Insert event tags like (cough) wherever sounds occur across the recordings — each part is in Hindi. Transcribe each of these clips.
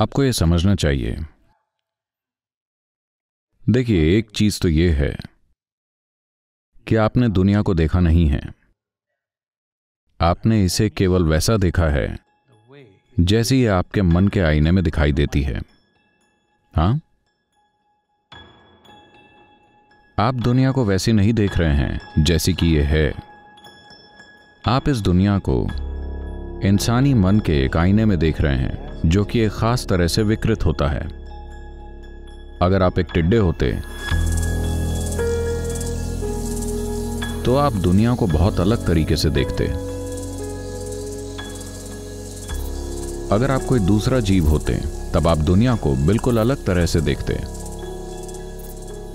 आपको यह समझना चाहिए देखिए एक चीज तो यह है कि आपने दुनिया को देखा नहीं है आपने इसे केवल वैसा देखा है जैसी ये आपके मन के आईने में दिखाई देती है हाँ आप दुनिया को वैसी नहीं देख रहे हैं जैसी कि यह है आप इस दुनिया को इंसानी मन के एक आईने में देख रहे हैं जो कि एक खास तरह से विकृत होता है अगर आप एक टिड्डे होते तो आप दुनिया को बहुत अलग तरीके से देखते अगर आप कोई दूसरा जीव होते तब आप दुनिया को बिल्कुल अलग तरह से देखते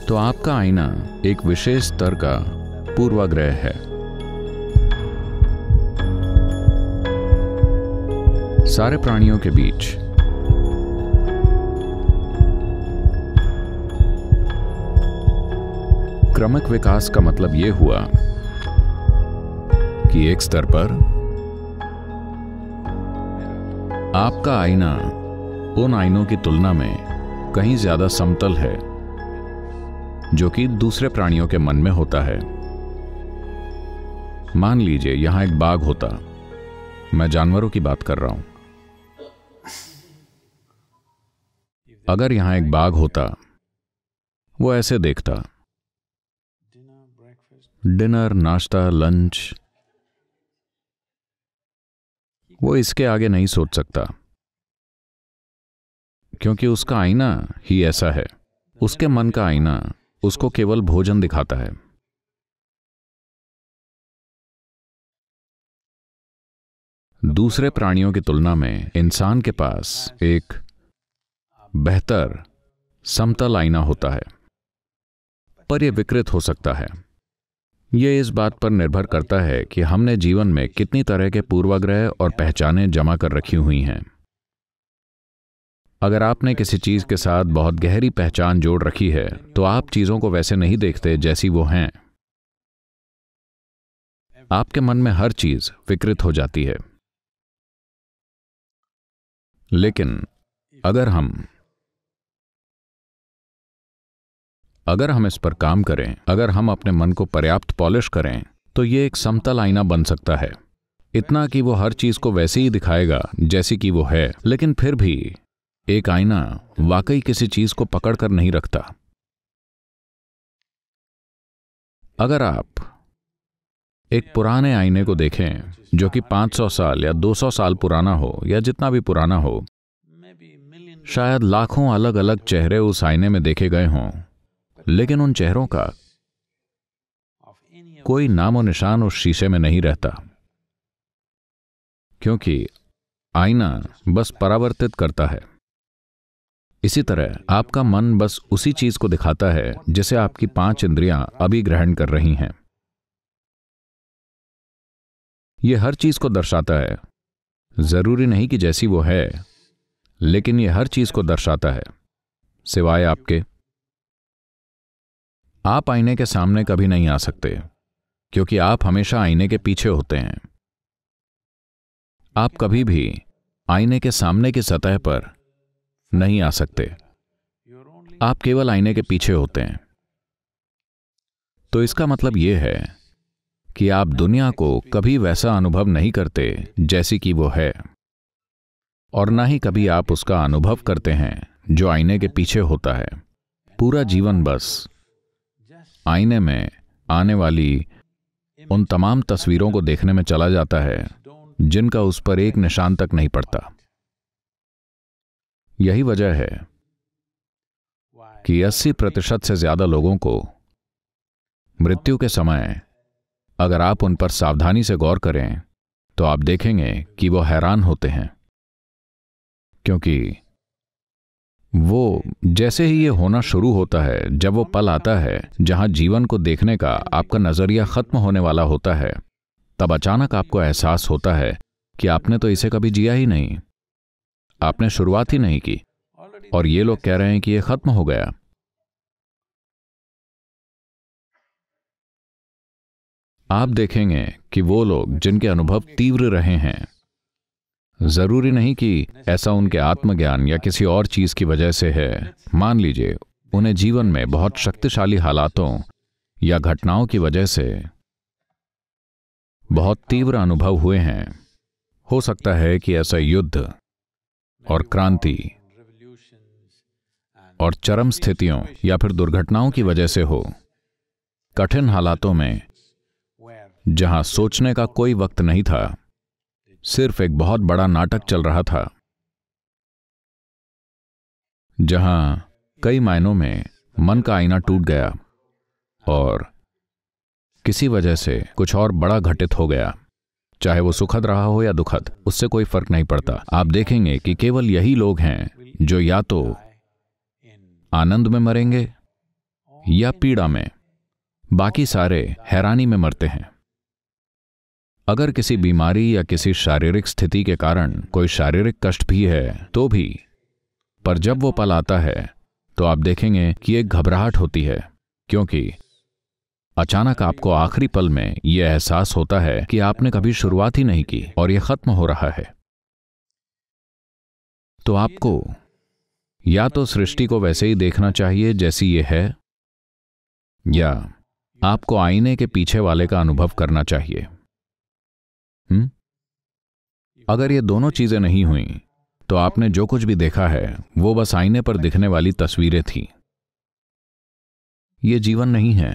तो आपका आईना एक विशेष स्तर का पूर्वाग्रह है सारे प्राणियों के बीच क्रमिक विकास का मतलब यह हुआ कि एक स्तर पर आपका आईना उन आईनों की तुलना में कहीं ज्यादा समतल है जो कि दूसरे प्राणियों के मन में होता है मान लीजिए यहां एक बाघ होता मैं जानवरों की बात कर रहा हूं अगर यहां एक बाघ होता वो ऐसे देखता डिनर नाश्ता लंच वो इसके आगे नहीं सोच सकता क्योंकि उसका आईना ही ऐसा है उसके मन का आईना उसको केवल भोजन दिखाता है दूसरे प्राणियों की तुलना में इंसान के पास एक बेहतर समतल आईना होता है पर यह विकृत हो सकता है यह इस बात पर निर्भर करता है कि हमने जीवन में कितनी तरह के पूर्वाग्रह और पहचाने जमा कर रखी हुई हैं अगर आपने किसी चीज के साथ बहुत गहरी पहचान जोड़ रखी है तो आप चीजों को वैसे नहीं देखते जैसी वो हैं आपके मन में हर चीज विकृत हो जाती है लेकिन अगर हम अगर हम इस पर काम करें अगर हम अपने मन को पर्याप्त पॉलिश करें तो ये एक समतल आईना बन सकता है इतना कि वो हर चीज को वैसे ही दिखाएगा जैसी कि वो है लेकिन फिर भी एक आईना वाकई किसी चीज को पकड़ कर नहीं रखता अगर आप एक पुराने आईने को देखें जो कि 500 साल या 200 साल पुराना हो या जितना भी पुराना हो शायद लाखों अलग अलग चेहरे उस आईने में देखे गए हों लेकिन उन चेहरों का कोई नामो निशान उस शीशे में नहीं रहता क्योंकि आईना बस परावर्तित करता है इसी तरह आपका मन बस उसी चीज को दिखाता है जिसे आपकी पांच इंद्रियां अभी ग्रहण कर रही हैं यह हर चीज को दर्शाता है जरूरी नहीं कि जैसी वो है लेकिन यह हर चीज को दर्शाता है सिवाय आपके आप आईने के सामने कभी नहीं आ सकते क्योंकि आप हमेशा आईने के पीछे होते हैं आप कभी भी आईने के सामने की सतह पर नहीं आ सकते आप केवल आईने के पीछे होते हैं तो इसका मतलब यह है कि आप दुनिया को कभी वैसा अनुभव नहीं करते जैसी कि वो है और ना ही कभी आप उसका अनुभव करते हैं जो आईने के पीछे होता है पूरा जीवन बस आईने में आने वाली उन तमाम तस्वीरों को देखने में चला जाता है जिनका उस पर एक निशान तक नहीं पड़ता यही वजह है कि 80 प्रतिशत से ज्यादा लोगों को मृत्यु के समय अगर आप उन पर सावधानी से गौर करें तो आप देखेंगे कि वो हैरान होते हैं क्योंकि वो जैसे ही ये होना शुरू होता है जब वो पल आता है जहां जीवन को देखने का आपका नजरिया खत्म होने वाला होता है तब अचानक आपको एहसास होता है कि आपने तो इसे कभी जिया ही नहीं आपने शुरुआत ही नहीं की और ये लोग कह रहे हैं कि यह खत्म हो गया आप देखेंगे कि वो लोग जिनके अनुभव तीव्र रहे हैं जरूरी नहीं कि ऐसा उनके आत्मज्ञान या किसी और चीज की वजह से है मान लीजिए उन्हें जीवन में बहुत शक्तिशाली हालातों या घटनाओं की वजह से बहुत तीव्र अनुभव हुए हैं हो सकता है कि ऐसा युद्ध और क्रांति और चरम स्थितियों या फिर दुर्घटनाओं की वजह से हो कठिन हालातों में जहां सोचने का कोई वक्त नहीं था सिर्फ एक बहुत बड़ा नाटक चल रहा था जहां कई मायनों में मन का आईना टूट गया और किसी वजह से कुछ और बड़ा घटित हो गया चाहे वो सुखद रहा हो या दुखद उससे कोई फर्क नहीं पड़ता आप देखेंगे कि केवल यही लोग हैं जो या तो आनंद में मरेंगे या पीड़ा में बाकी सारे हैरानी में मरते हैं अगर किसी बीमारी या किसी शारीरिक स्थिति के कारण कोई शारीरिक कष्ट भी है तो भी पर जब वो पल आता है तो आप देखेंगे कि एक घबराहट होती है क्योंकि अचानक आपको आखिरी पल में यह एहसास होता है कि आपने कभी शुरुआत ही नहीं की और यह खत्म हो रहा है तो आपको या तो सृष्टि को वैसे ही देखना चाहिए जैसी यह है या आपको आईने के पीछे वाले का अनुभव करना चाहिए हम्म? अगर ये दोनों चीजें नहीं हुई तो आपने जो कुछ भी देखा है वो बस आईने पर दिखने वाली तस्वीरें थी ये जीवन नहीं है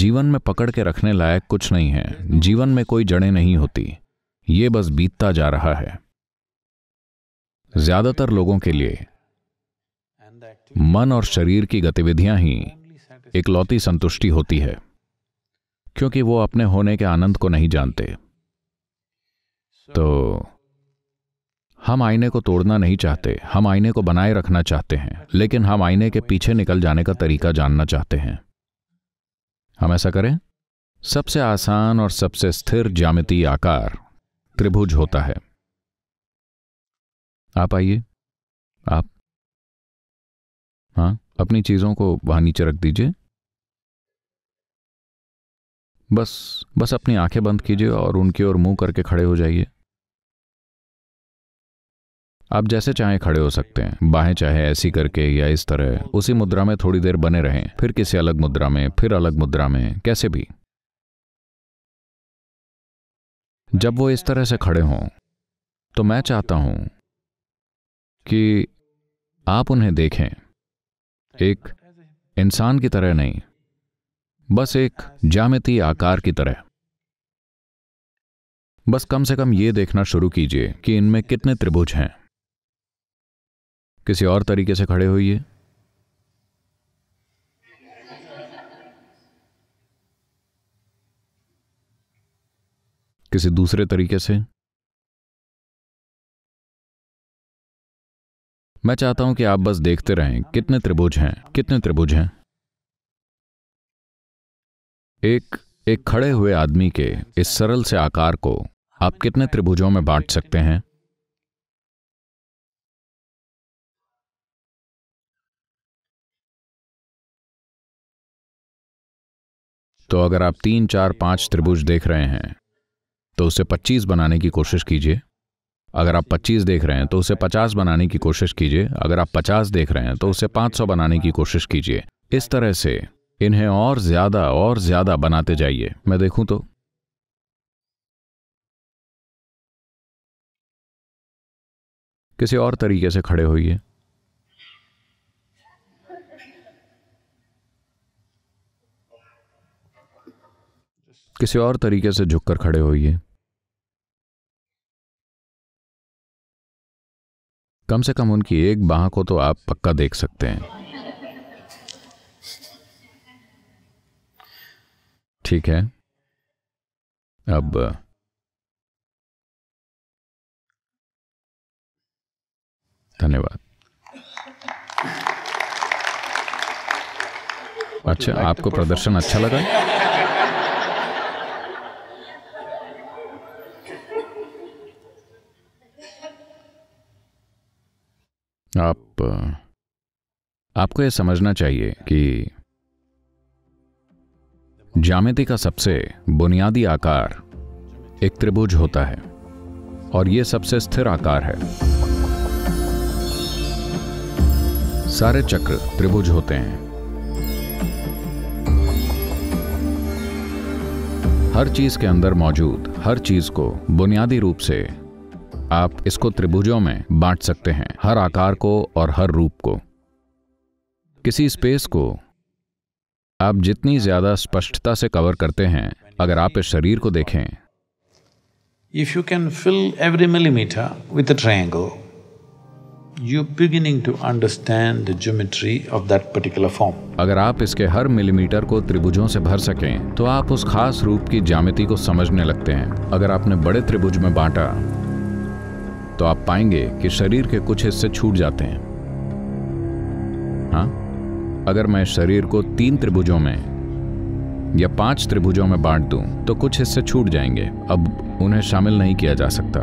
जीवन में पकड़ के रखने लायक कुछ नहीं है जीवन में कोई जड़ें नहीं होती ये बस बीतता जा रहा है ज्यादातर लोगों के लिए मन और शरीर की गतिविधियां ही इकलौती संतुष्टि होती है क्योंकि वो अपने होने के आनंद को नहीं जानते तो हम आईने को तोड़ना नहीं चाहते हम आईने को बनाए रखना चाहते हैं लेकिन हम आईने के पीछे निकल जाने का तरीका जानना चाहते हैं हम ऐसा करें सबसे आसान और सबसे स्थिर ज्यामिति आकार त्रिभुज होता है आप आइए आप हाँ अपनी चीज़ों को वहां नीचे रख दीजिए बस बस अपनी आंखें बंद कीजिए और उनकी ओर मुंह करके खड़े हो जाइए आप जैसे चाहे खड़े हो सकते हैं बाहें चाहे ऐसी करके या इस तरह उसी मुद्रा में थोड़ी देर बने रहें फिर किसी अलग मुद्रा में फिर अलग मुद्रा में कैसे भी जब वो इस तरह से खड़े हों तो मैं चाहता हूं कि आप उन्हें देखें एक इंसान की तरह नहीं बस एक जामिती आकार की तरह बस कम से कम ये देखना शुरू कीजिए कि इनमें कितने त्रिभुज हैं किसी और तरीके से खड़े होइए किसी दूसरे तरीके से मैं चाहता हूं कि आप बस देखते रहें कितने त्रिभुज हैं कितने त्रिभुज हैं एक एक खड़े हुए आदमी के इस सरल से आकार को आप कितने त्रिभुजों में बांट सकते हैं तो अगर आप तीन चार पांच त्रिभुज देख रहे हैं तो उसे 25 बनाने की कोशिश कीजिए अगर आप 25 देख रहे हैं तो उसे 50 बनाने की कोशिश कीजिए अगर आप 50 देख रहे हैं तो उसे 500 बनाने की कोशिश कीजिए इस तरह से इन्हें और ज्यादा और ज्यादा बनाते जाइए मैं देखूं तो किसी और तरीके से खड़े होइए किसी और तरीके से झुककर खड़े होइए कम से कम उनकी एक बाह को तो आप पक्का देख सकते हैं ठीक है अब धन्यवाद अच्छा आपको प्रदर्शन अच्छा लगा आप आपको यह समझना चाहिए कि जामिति का सबसे बुनियादी आकार एक त्रिभुज होता है और यह सबसे स्थिर आकार है सारे चक्र त्रिभुज होते हैं हर चीज के अंदर मौजूद हर चीज को बुनियादी रूप से आप इसको त्रिभुजों में बांट सकते हैं हर आकार को और हर रूप को किसी स्पेस को आप जितनी ज्यादा स्पष्टता से कवर करते हैं अगर आप इस शरीर को देखें if you can fill every millimetre with a triangle you beginning to understand the geometry of that particular form अगर आप इसके हर मिलीमीटर को त्रिभुजों से भर सकें तो आप उस खास रूप की ज्यामिति को समझने लगते हैं अगर आपने बड़े त्रिभुज में बांटा तो आप पाएंगे कि शरीर के कुछ हिस्से छूट जाते हैं हाँ अगर मैं शरीर को तीन त्रिभुजों में या पांच त्रिभुजों में बांट दूं तो कुछ हिस्से छूट जाएंगे अब उन्हें शामिल नहीं किया जा सकता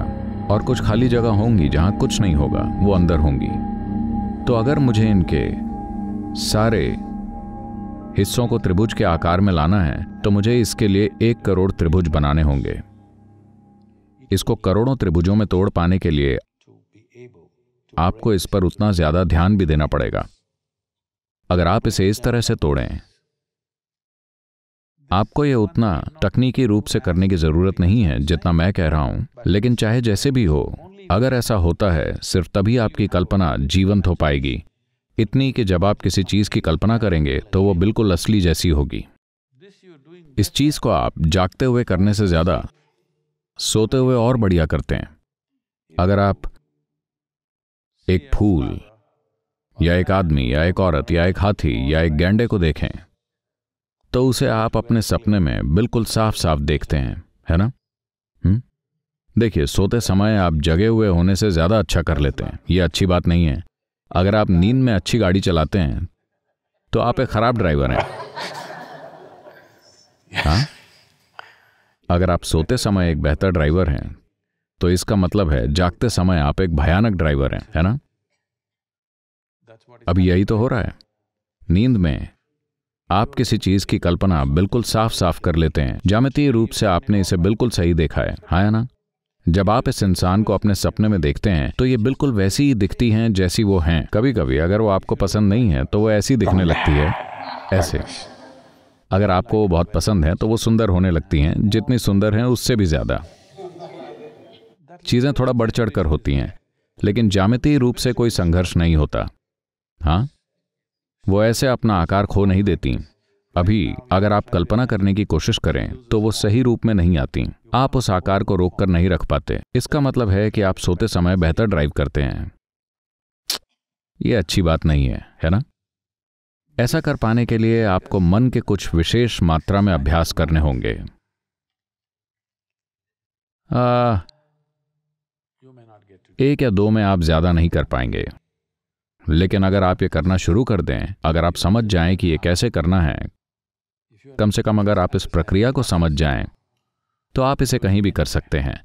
और कुछ खाली जगह होंगी जहां कुछ नहीं होगा वो अंदर होंगी तो अगर मुझे इनके सारे हिस्सों को त्रिभुज के आकार में लाना है तो मुझे इसके लिए एक करोड़ त्रिभुज बनाने होंगे इसको करोड़ों त्रिभुजों में तोड़ पाने के लिए आपको इस पर उतना ज्यादा ध्यान भी देना पड़ेगा अगर आप इसे इस तरह से तोड़ें आपको यह उतना तकनीकी रूप से करने की जरूरत नहीं है जितना मैं कह रहा हूं लेकिन चाहे जैसे भी हो अगर ऐसा होता है सिर्फ तभी आपकी कल्पना जीवंत हो पाएगी इतनी कि जब आप किसी चीज की कल्पना करेंगे तो वो बिल्कुल असली जैसी होगी इस चीज को आप जागते हुए करने से ज्यादा सोते हुए और बढ़िया करते हैं अगर आप एक फूल या एक आदमी या एक औरत या एक हाथी या एक गेंडे को देखें तो उसे आप अपने सपने में बिल्कुल साफ साफ देखते हैं है ना देखिए सोते समय आप जगे हुए होने से ज़्यादा अच्छा कर लेते हैं ये अच्छी बात नहीं है अगर आप नींद में अच्छी गाड़ी चलाते हैं तो आप एक खराब ड्राइवर हैं हाँ अगर आप सोते समय एक बेहतर ड्राइवर हैं तो इसका मतलब है जागते समय आप एक भयानक ड्राइवर हैं है ना अभी यही तो हो रहा है नींद में आप किसी चीज की कल्पना बिल्कुल साफ साफ कर लेते हैं जामती रूप से आपने इसे बिल्कुल सही देखा है है हाँ ना जब आप इस इंसान को अपने सपने में देखते हैं तो ये बिल्कुल वैसी ही दिखती हैं जैसी वो हैं कभी कभी अगर वो आपको पसंद नहीं है तो वो ऐसी दिखने लगती है ऐसे अगर आपको वो बहुत पसंद है तो वो सुंदर होने लगती हैं जितनी सुंदर हैं उससे भी ज़्यादा चीज़ें थोड़ा बढ़ चढ़ कर होती हैं लेकिन जामितीय रूप से कोई संघर्ष नहीं होता हाँ वो ऐसे अपना आकार खो नहीं देती अभी अगर आप कल्पना करने की कोशिश करें तो वो सही रूप में नहीं आती आप उस आकार को रोक कर नहीं रख पाते इसका मतलब है कि आप सोते समय बेहतर ड्राइव करते हैं ये अच्छी बात नहीं है है ना ऐसा कर पाने के लिए आपको मन के कुछ विशेष मात्रा में अभ्यास करने होंगे आ, एक या दो में आप ज्यादा नहीं कर पाएंगे लेकिन अगर आप ये करना शुरू कर दें अगर आप समझ जाएं कि ये कैसे करना है कम से कम अगर आप इस प्रक्रिया को समझ जाएं तो आप इसे कहीं भी कर सकते हैं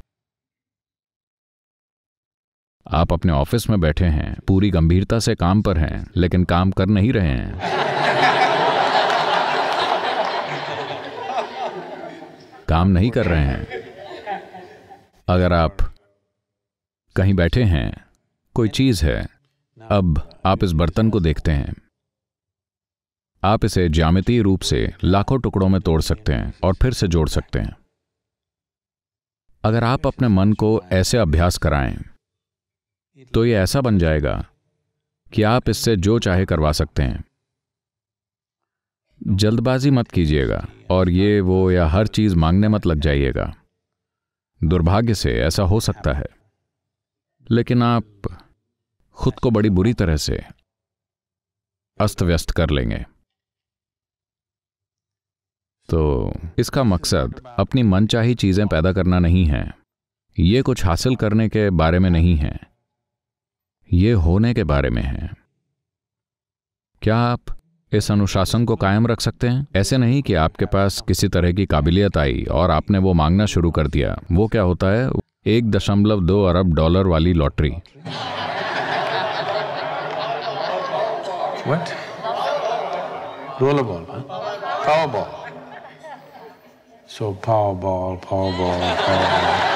आप अपने ऑफिस में बैठे हैं पूरी गंभीरता से काम पर हैं लेकिन काम कर नहीं रहे हैं काम नहीं कर रहे हैं अगर आप कहीं बैठे हैं कोई चीज है अब आप इस बर्तन को देखते हैं आप इसे ज्यामितीय रूप से लाखों टुकड़ों में तोड़ सकते हैं और फिर से जोड़ सकते हैं अगर आप अपने मन को ऐसे अभ्यास कराएं तो यह ऐसा बन जाएगा कि आप इससे जो चाहे करवा सकते हैं जल्दबाजी मत कीजिएगा और ये वो या हर चीज मांगने मत लग जाइएगा दुर्भाग्य से ऐसा हो सकता है लेकिन आप खुद को बड़ी बुरी तरह से अस्त व्यस्त कर लेंगे तो इसका मकसद अपनी मनचाही चीजें पैदा करना नहीं है ये कुछ हासिल करने के बारे में नहीं है ये होने के बारे में है क्या आप इस अनुशासन को कायम रख सकते हैं ऐसे नहीं कि आपके पास किसी तरह की काबिलियत आई और आपने वो मांगना शुरू कर दिया वो क्या होता है एक दशमलव दो अरब डॉलर वाली lottery What? Rollerball, huh? Powerball. So powerball, powerball, powerball.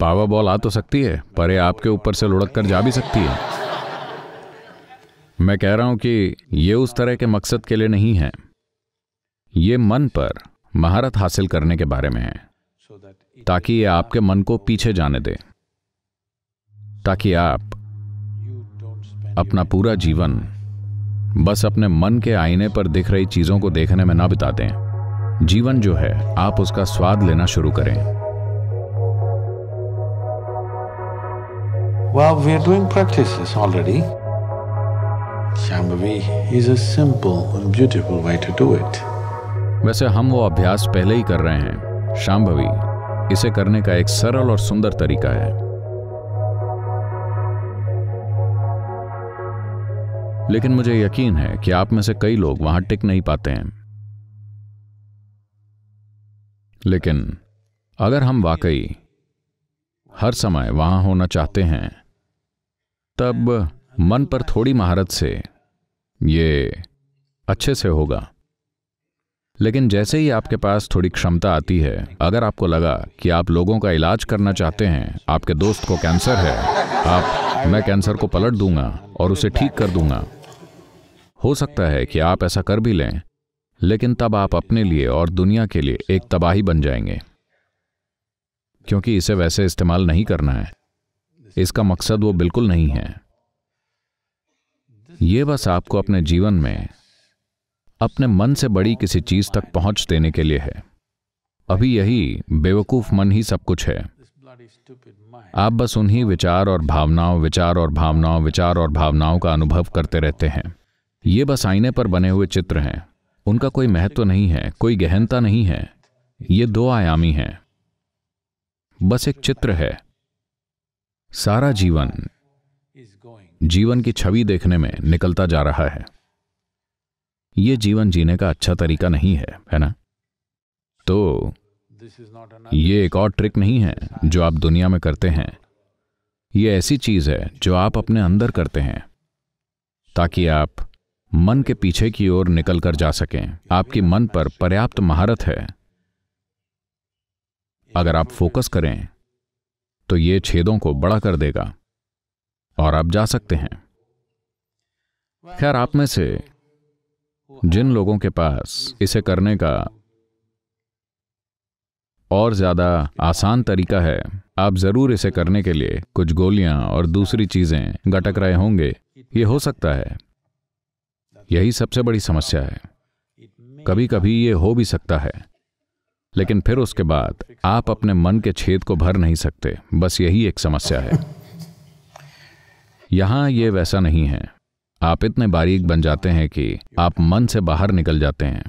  (laughs) Powerball आ तो सकती है पर ये आपके ऊपर से लुढ़क कर जा भी सकती है मैं कह रहा हूं कि ये उस तरह के मकसद के लिए नहीं है ये मन पर महारत हासिल करने के बारे में है ताकि ये आपके मन को पीछे जाने दे ताकि आप अपना पूरा जीवन बस अपने मन के आईने पर दिख रही चीजों को देखने में ना बिता हैं जीवन जो है आप उसका स्वाद लेना शुरू करें Well, we are doing practices already. Shambhavi is a simple and beautiful way to do it. वैसे हम वो अभ्यास पहले ही कर रहे हैं शाम्भवी इसे करने का एक सरल और सुंदर तरीका है लेकिन मुझे यकीन है कि आप में से कई लोग वहां टिक नहीं पाते हैं लेकिन अगर हम वाकई हर समय वहां होना चाहते हैं तब मन पर थोड़ी महारत से ये अच्छे से होगा लेकिन जैसे ही आपके पास थोड़ी क्षमता आती है अगर आपको लगा कि आप लोगों का इलाज करना चाहते हैं आपके दोस्त को कैंसर है आप मैं कैंसर को पलट दूंगा और उसे ठीक कर दूंगा हो सकता है कि आप ऐसा कर भी लें लेकिन तब आप अपने लिए और दुनिया के लिए एक तबाही बन जाएंगे क्योंकि इसे वैसे इस्तेमाल नहीं करना है इसका मकसद वो बिल्कुल नहीं है ये बस आपको अपने जीवन में अपने मन से बड़ी किसी चीज तक पहुंच देने के लिए है अभी यही बेवकूफ मन ही सब कुछ है आप बस उन्हीं विचार और भावनाओं विचार और भावनाओं विचार और भावनाओं का अनुभव करते रहते हैं ये बस आईने पर बने हुए चित्र हैं उनका कोई महत्व नहीं है कोई गहनता नहीं है ये दो आयामी हैं बस एक चित्र है सारा जीवन जीवन की छवि देखने में निकलता जा रहा है ये जीवन जीने का अच्छा तरीका नहीं है है ना तो ये एक और ट्रिक नहीं है जो आप दुनिया में करते हैं ये ऐसी चीज है जो आप अपने अंदर करते हैं ताकि आप मन के पीछे की ओर निकल कर जा सकें आपके मन पर पर्याप्त महारत है अगर आप फोकस करें तो ये छेदों को बड़ा कर देगा और आप जा सकते हैं खैर आप में से जिन लोगों के पास इसे करने का और ज़्यादा आसान तरीका है आप ज़रूर इसे करने के लिए कुछ गोलियां और दूसरी चीज़ें गटक रहे होंगे ये हो सकता है यही सबसे बड़ी समस्या है कभी कभी ये हो भी सकता है लेकिन फिर उसके बाद आप अपने मन के छेद को भर नहीं सकते बस यही एक समस्या है यहां ये वैसा नहीं है आप इतने बारीक बन जाते हैं कि आप मन से बाहर निकल जाते हैं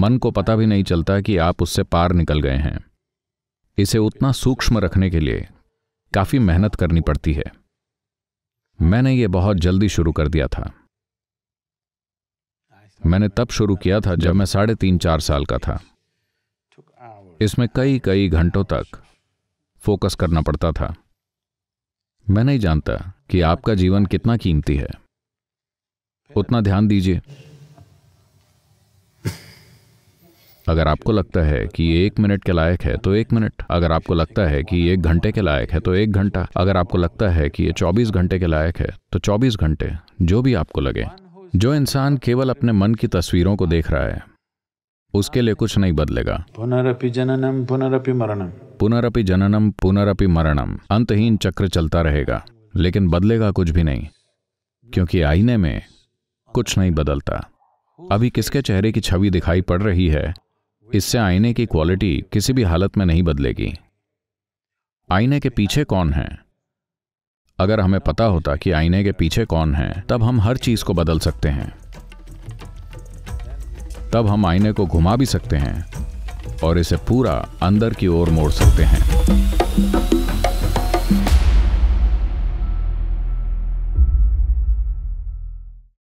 मन को पता भी नहीं चलता कि आप उससे पार निकल गए हैं इसे उतना सूक्ष्म रखने के लिए काफ़ी मेहनत करनी पड़ती है मैंने यह बहुत जल्दी शुरू कर दिया था मैंने तब शुरू किया था जब मैं साढ़े तीन चार साल का था इसमें कई कई घंटों तक फोकस करना पड़ता था मैं नहीं जानता कि आपका जीवन कितना कीमती है उतना ध्यान दीजिए अगर आपको लगता है कि ये एक मिनट के लायक है तो एक मिनट अगर आपको लगता है कि ये एक घंटे के लायक है तो एक घंटा अगर आपको लगता है कि ये 24 घंटे के लायक है तो 24 घंटे जो भी आपको लगे जो इंसान केवल अपने मन की तस्वीरों को देख रहा है उसके लिए कुछ नहीं बदलेगा पुनरअपि जननम पुनरअपि मरणम पुनरअपि जननम पुनरअपि मरणम अंतहीन चक्र चलता रहेगा लेकिन बदलेगा कुछ भी नहीं क्योंकि आईने में कुछ नहीं बदलता अभी किसके चेहरे की छवि दिखाई पड़ रही है इससे आईने की क्वालिटी किसी भी हालत में नहीं बदलेगी आईने के पीछे कौन है अगर हमें पता होता कि आईने के पीछे कौन है तब हम हर चीज को बदल सकते हैं तब हम आईने को घुमा भी सकते हैं और इसे पूरा अंदर की ओर मोड़ सकते हैं